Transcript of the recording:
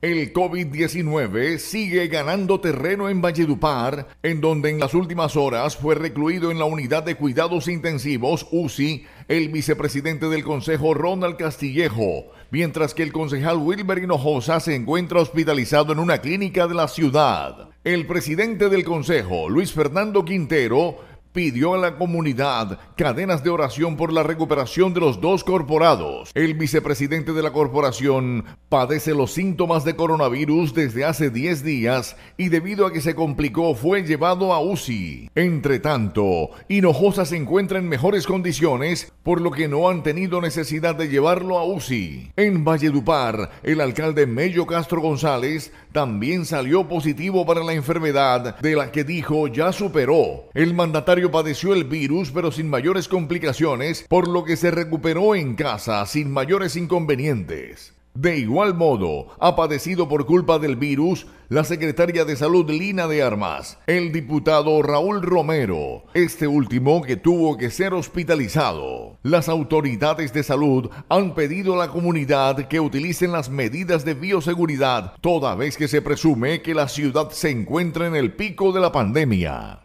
El COVID-19 sigue ganando terreno en Valledupar, en donde en las últimas horas fue recluido en la unidad de cuidados intensivos UCI el vicepresidente del Consejo Ronald Castillejo, mientras que el concejal Wilber Hinojosa se encuentra hospitalizado en una clínica de la ciudad. El presidente del Consejo, Luis Fernando Quintero, pidió a la comunidad cadenas de oración por la recuperación de los dos corporados. El vicepresidente de la corporación padece los síntomas de coronavirus desde hace 10 días y debido a que se complicó fue llevado a UCI. Entre tanto, Hinojosa se encuentra en mejores condiciones, por lo que no han tenido necesidad de llevarlo a UCI. En Valledupar, el alcalde Mello Castro González también salió positivo para la enfermedad de la que dijo ya superó. El mandatario padeció el virus pero sin mayores complicaciones, por lo que se recuperó en casa sin mayores inconvenientes. De igual modo, ha padecido por culpa del virus la secretaria de Salud Lina de Armas, el diputado Raúl Romero, este último que tuvo que ser hospitalizado. Las autoridades de salud han pedido a la comunidad que utilicen las medidas de bioseguridad toda vez que se presume que la ciudad se encuentra en el pico de la pandemia.